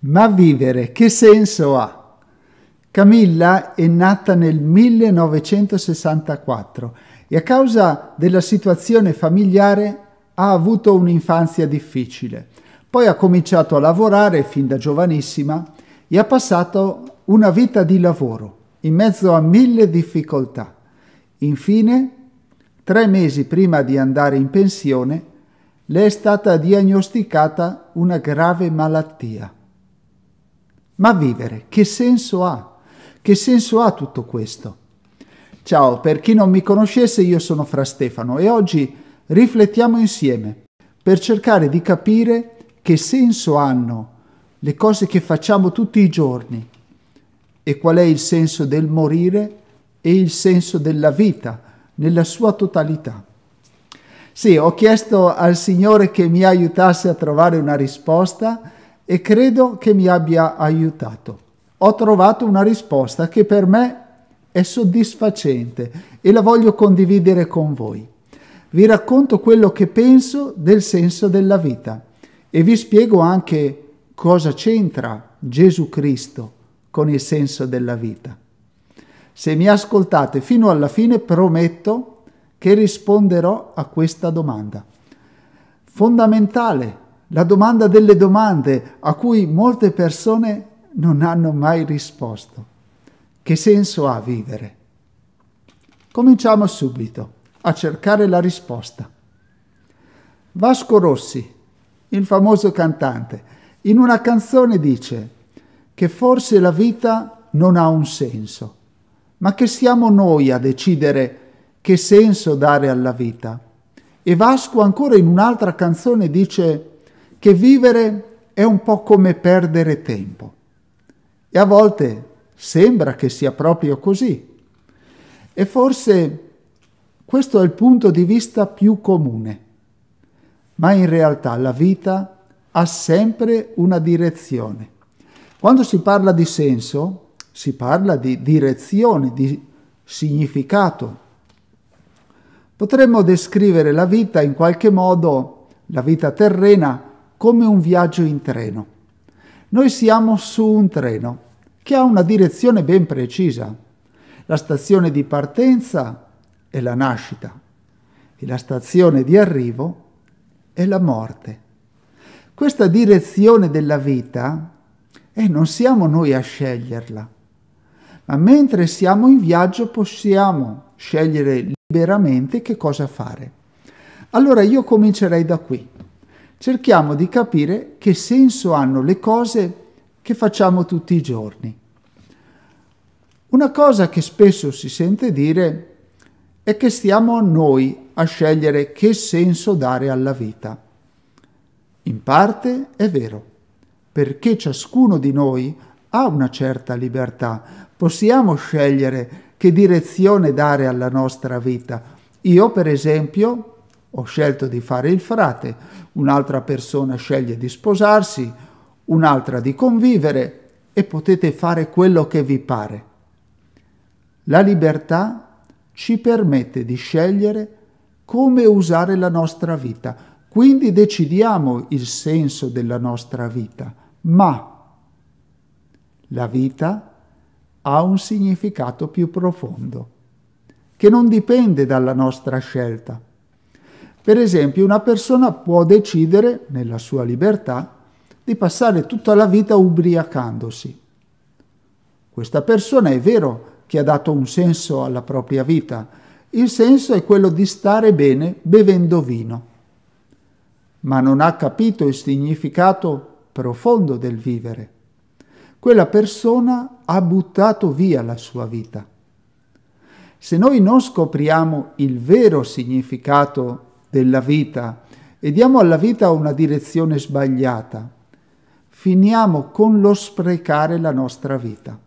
Ma vivere che senso ha? Camilla è nata nel 1964 e a causa della situazione familiare ha avuto un'infanzia difficile. Poi ha cominciato a lavorare fin da giovanissima e ha passato una vita di lavoro in mezzo a mille difficoltà. Infine, tre mesi prima di andare in pensione, le è stata diagnosticata una grave malattia ma vivere, che senso ha? Che senso ha tutto questo? Ciao, per chi non mi conoscesse io sono Fra Stefano e oggi riflettiamo insieme per cercare di capire che senso hanno le cose che facciamo tutti i giorni e qual è il senso del morire e il senso della vita nella sua totalità. Sì, ho chiesto al Signore che mi aiutasse a trovare una risposta e credo che mi abbia aiutato. Ho trovato una risposta che per me è soddisfacente e la voglio condividere con voi. Vi racconto quello che penso del senso della vita e vi spiego anche cosa c'entra Gesù Cristo con il senso della vita. Se mi ascoltate fino alla fine prometto che risponderò a questa domanda. Fondamentale la domanda delle domande a cui molte persone non hanno mai risposto. Che senso ha vivere? Cominciamo subito a cercare la risposta. Vasco Rossi, il famoso cantante, in una canzone dice che forse la vita non ha un senso, ma che siamo noi a decidere che senso dare alla vita. E Vasco ancora in un'altra canzone dice che vivere è un po' come perdere tempo. E a volte sembra che sia proprio così. E forse questo è il punto di vista più comune. Ma in realtà la vita ha sempre una direzione. Quando si parla di senso, si parla di direzione, di significato. Potremmo descrivere la vita in qualche modo, la vita terrena, come un viaggio in treno. Noi siamo su un treno che ha una direzione ben precisa. La stazione di partenza è la nascita e la stazione di arrivo è la morte. Questa direzione della vita eh, non siamo noi a sceglierla, ma mentre siamo in viaggio possiamo scegliere liberamente che cosa fare. Allora io comincerei da qui cerchiamo di capire che senso hanno le cose che facciamo tutti i giorni. Una cosa che spesso si sente dire è che stiamo noi a scegliere che senso dare alla vita. In parte è vero, perché ciascuno di noi ha una certa libertà, possiamo scegliere che direzione dare alla nostra vita. Io, per esempio, ho scelto di fare il frate, un'altra persona sceglie di sposarsi, un'altra di convivere e potete fare quello che vi pare. La libertà ci permette di scegliere come usare la nostra vita, quindi decidiamo il senso della nostra vita, ma la vita ha un significato più profondo, che non dipende dalla nostra scelta per esempio, una persona può decidere, nella sua libertà, di passare tutta la vita ubriacandosi. Questa persona è vero che ha dato un senso alla propria vita. Il senso è quello di stare bene bevendo vino. Ma non ha capito il significato profondo del vivere. Quella persona ha buttato via la sua vita. Se noi non scopriamo il vero significato della vita e diamo alla vita una direzione sbagliata, finiamo con lo sprecare la nostra vita.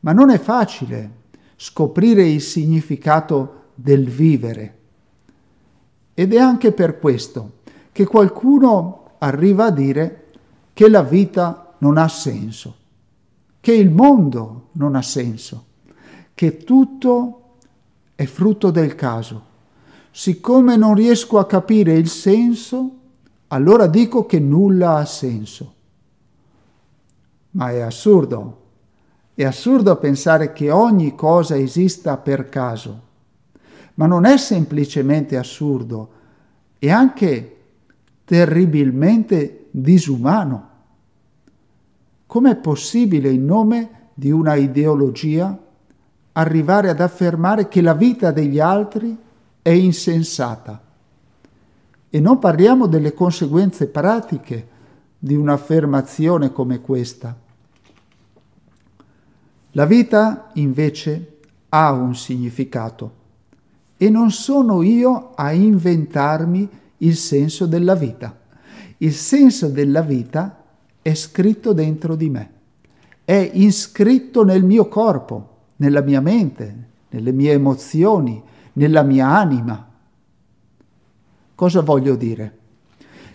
Ma non è facile scoprire il significato del vivere. Ed è anche per questo che qualcuno arriva a dire che la vita non ha senso, che il mondo non ha senso, che tutto è frutto del caso siccome non riesco a capire il senso, allora dico che nulla ha senso. Ma è assurdo. È assurdo pensare che ogni cosa esista per caso. Ma non è semplicemente assurdo, è anche terribilmente disumano. Com'è possibile in nome di una ideologia arrivare ad affermare che la vita degli altri è insensata. E non parliamo delle conseguenze pratiche di un'affermazione come questa. La vita, invece, ha un significato e non sono io a inventarmi il senso della vita. Il senso della vita è scritto dentro di me, è iscritto nel mio corpo, nella mia mente, nelle mie emozioni, nella mia anima. Cosa voglio dire?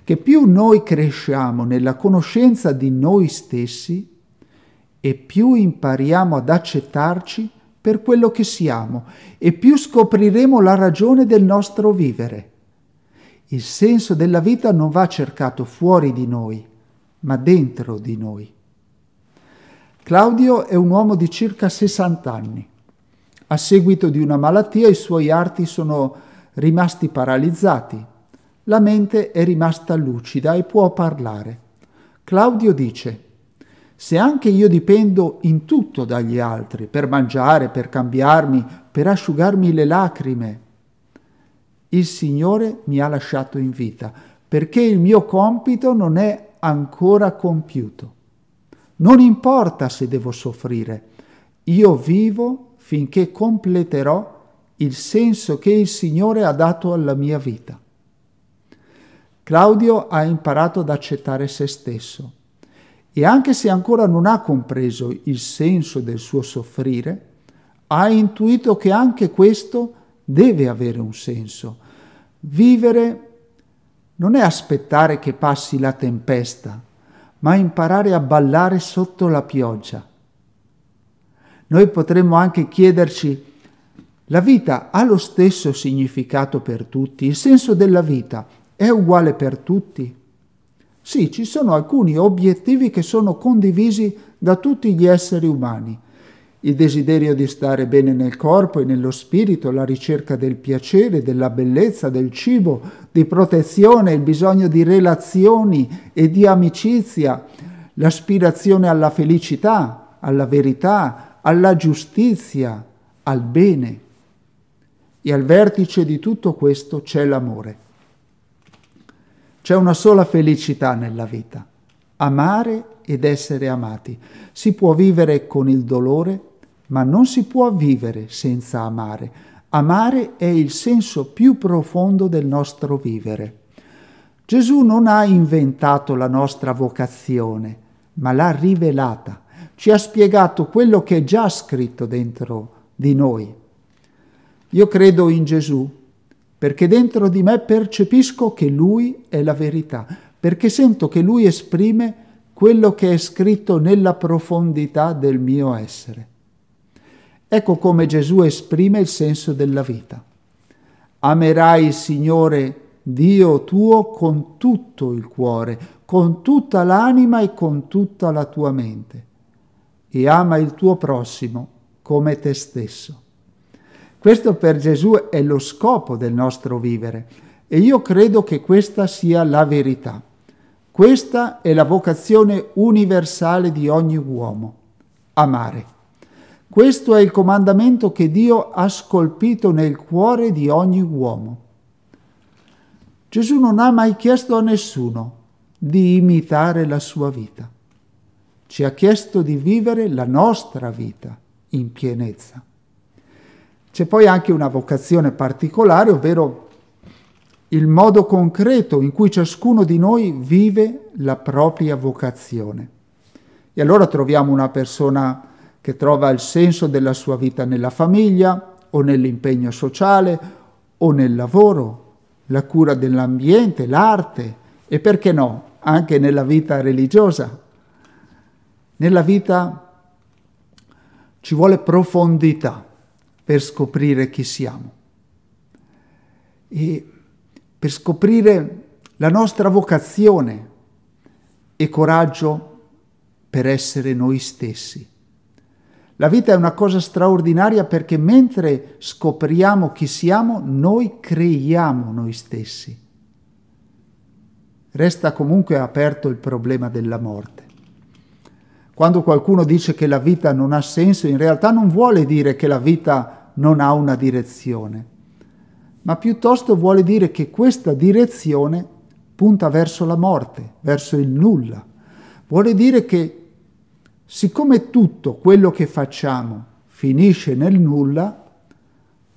Che più noi cresciamo nella conoscenza di noi stessi e più impariamo ad accettarci per quello che siamo e più scopriremo la ragione del nostro vivere. Il senso della vita non va cercato fuori di noi, ma dentro di noi. Claudio è un uomo di circa 60 anni. A seguito di una malattia i suoi arti sono rimasti paralizzati. La mente è rimasta lucida e può parlare. Claudio dice, se anche io dipendo in tutto dagli altri, per mangiare, per cambiarmi, per asciugarmi le lacrime, il Signore mi ha lasciato in vita, perché il mio compito non è ancora compiuto. Non importa se devo soffrire, io vivo finché completerò il senso che il Signore ha dato alla mia vita. Claudio ha imparato ad accettare se stesso e anche se ancora non ha compreso il senso del suo soffrire, ha intuito che anche questo deve avere un senso. Vivere non è aspettare che passi la tempesta, ma imparare a ballare sotto la pioggia noi potremmo anche chiederci, la vita ha lo stesso significato per tutti? Il senso della vita è uguale per tutti? Sì, ci sono alcuni obiettivi che sono condivisi da tutti gli esseri umani. Il desiderio di stare bene nel corpo e nello spirito, la ricerca del piacere, della bellezza, del cibo, di protezione, il bisogno di relazioni e di amicizia, l'aspirazione alla felicità, alla verità, alla giustizia, al bene. E al vertice di tutto questo c'è l'amore. C'è una sola felicità nella vita, amare ed essere amati. Si può vivere con il dolore, ma non si può vivere senza amare. Amare è il senso più profondo del nostro vivere. Gesù non ha inventato la nostra vocazione, ma l'ha rivelata ci ha spiegato quello che è già scritto dentro di noi. Io credo in Gesù perché dentro di me percepisco che Lui è la verità, perché sento che Lui esprime quello che è scritto nella profondità del mio essere. Ecco come Gesù esprime il senso della vita. Amerai il Signore Dio tuo con tutto il cuore, con tutta l'anima e con tutta la tua mente e ama il tuo prossimo come te stesso. Questo per Gesù è lo scopo del nostro vivere e io credo che questa sia la verità. Questa è la vocazione universale di ogni uomo, amare. Questo è il comandamento che Dio ha scolpito nel cuore di ogni uomo. Gesù non ha mai chiesto a nessuno di imitare la sua vita ci ha chiesto di vivere la nostra vita in pienezza. C'è poi anche una vocazione particolare, ovvero il modo concreto in cui ciascuno di noi vive la propria vocazione. E allora troviamo una persona che trova il senso della sua vita nella famiglia o nell'impegno sociale o nel lavoro, la cura dell'ambiente, l'arte e perché no, anche nella vita religiosa, nella vita ci vuole profondità per scoprire chi siamo e per scoprire la nostra vocazione e coraggio per essere noi stessi. La vita è una cosa straordinaria perché mentre scopriamo chi siamo, noi creiamo noi stessi. Resta comunque aperto il problema della morte. Quando qualcuno dice che la vita non ha senso, in realtà non vuole dire che la vita non ha una direzione, ma piuttosto vuole dire che questa direzione punta verso la morte, verso il nulla. Vuole dire che siccome tutto quello che facciamo finisce nel nulla,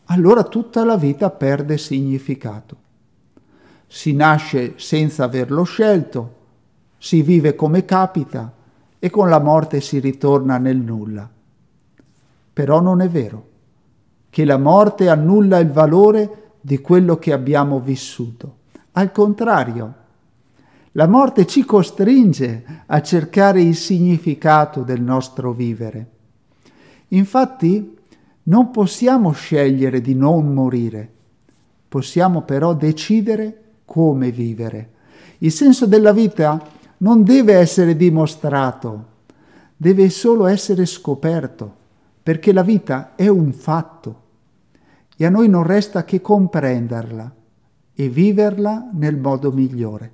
allora tutta la vita perde significato. Si nasce senza averlo scelto, si vive come capita, e con la morte si ritorna nel nulla. Però non è vero che la morte annulla il valore di quello che abbiamo vissuto. Al contrario, la morte ci costringe a cercare il significato del nostro vivere. Infatti, non possiamo scegliere di non morire, possiamo però decidere come vivere. Il senso della vita non deve essere dimostrato, deve solo essere scoperto, perché la vita è un fatto e a noi non resta che comprenderla e viverla nel modo migliore.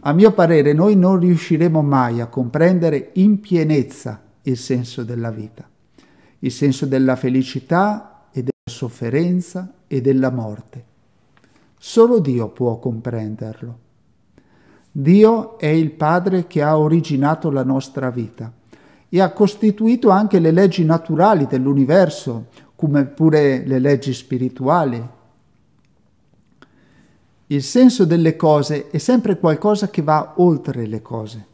A mio parere noi non riusciremo mai a comprendere in pienezza il senso della vita, il senso della felicità e della sofferenza e della morte. Solo Dio può comprenderlo. Dio è il Padre che ha originato la nostra vita e ha costituito anche le leggi naturali dell'universo, come pure le leggi spirituali. Il senso delle cose è sempre qualcosa che va oltre le cose.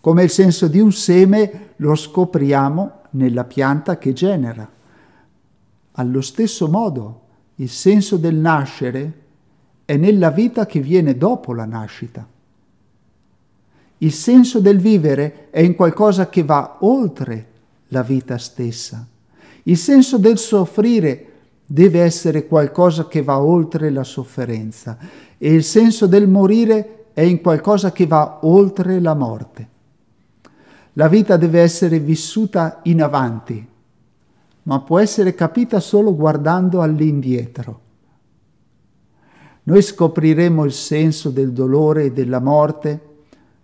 Come il senso di un seme lo scopriamo nella pianta che genera. Allo stesso modo, il senso del nascere è nella vita che viene dopo la nascita. Il senso del vivere è in qualcosa che va oltre la vita stessa. Il senso del soffrire deve essere qualcosa che va oltre la sofferenza e il senso del morire è in qualcosa che va oltre la morte. La vita deve essere vissuta in avanti, ma può essere capita solo guardando all'indietro. Noi scopriremo il senso del dolore e della morte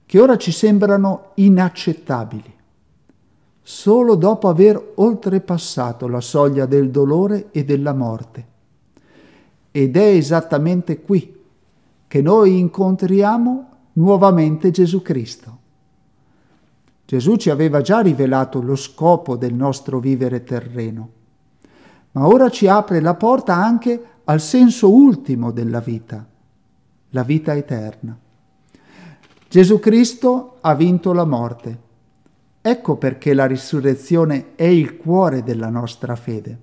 che ora ci sembrano inaccettabili. Solo dopo aver oltrepassato la soglia del dolore e della morte. Ed è esattamente qui che noi incontriamo nuovamente Gesù Cristo. Gesù ci aveva già rivelato lo scopo del nostro vivere terreno, ma ora ci apre la porta anche al senso ultimo della vita, la vita eterna. Gesù Cristo ha vinto la morte. Ecco perché la risurrezione è il cuore della nostra fede,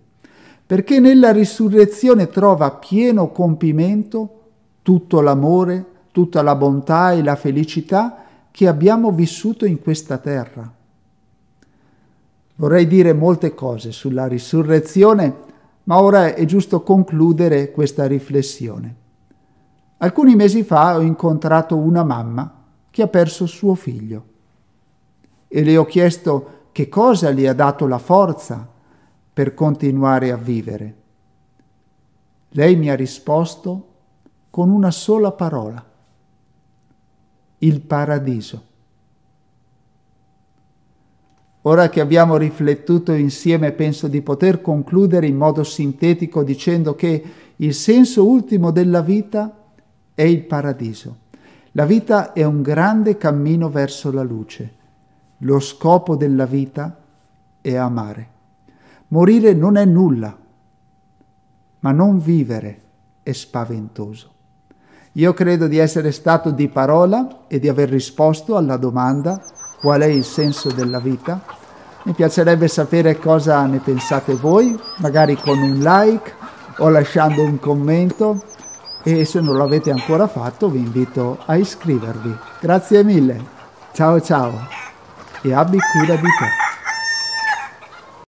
perché nella risurrezione trova pieno compimento tutto l'amore, tutta la bontà e la felicità che abbiamo vissuto in questa terra. Vorrei dire molte cose sulla risurrezione, ma ora è giusto concludere questa riflessione. Alcuni mesi fa ho incontrato una mamma che ha perso suo figlio. E le ho chiesto che cosa gli ha dato la forza per continuare a vivere. Lei mi ha risposto con una sola parola, il paradiso. Ora che abbiamo riflettuto insieme, penso di poter concludere in modo sintetico dicendo che il senso ultimo della vita è il paradiso. La vita è un grande cammino verso la luce. Lo scopo della vita è amare. Morire non è nulla, ma non vivere è spaventoso. Io credo di essere stato di parola e di aver risposto alla domanda qual è il senso della vita. Mi piacerebbe sapere cosa ne pensate voi, magari con un like o lasciando un commento e se non l'avete ancora fatto vi invito a iscrivervi. Grazie mille, ciao ciao e abbi cura di te.